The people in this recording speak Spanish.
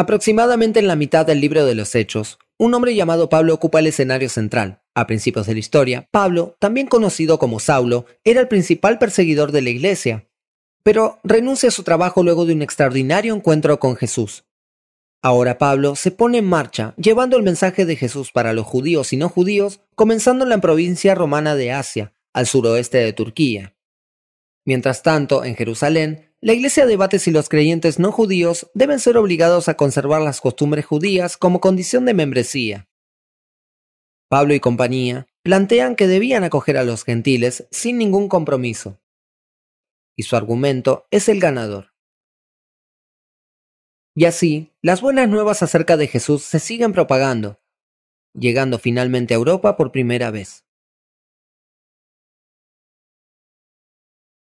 Aproximadamente en la mitad del libro de los Hechos, un hombre llamado Pablo ocupa el escenario central. A principios de la historia, Pablo, también conocido como Saulo, era el principal perseguidor de la iglesia, pero renuncia a su trabajo luego de un extraordinario encuentro con Jesús. Ahora Pablo se pone en marcha, llevando el mensaje de Jesús para los judíos y no judíos, comenzando en la provincia romana de Asia, al suroeste de Turquía. Mientras tanto, en Jerusalén, la Iglesia debate si los creyentes no judíos deben ser obligados a conservar las costumbres judías como condición de membresía. Pablo y compañía plantean que debían acoger a los gentiles sin ningún compromiso. Y su argumento es el ganador. Y así, las buenas nuevas acerca de Jesús se siguen propagando, llegando finalmente a Europa por primera vez.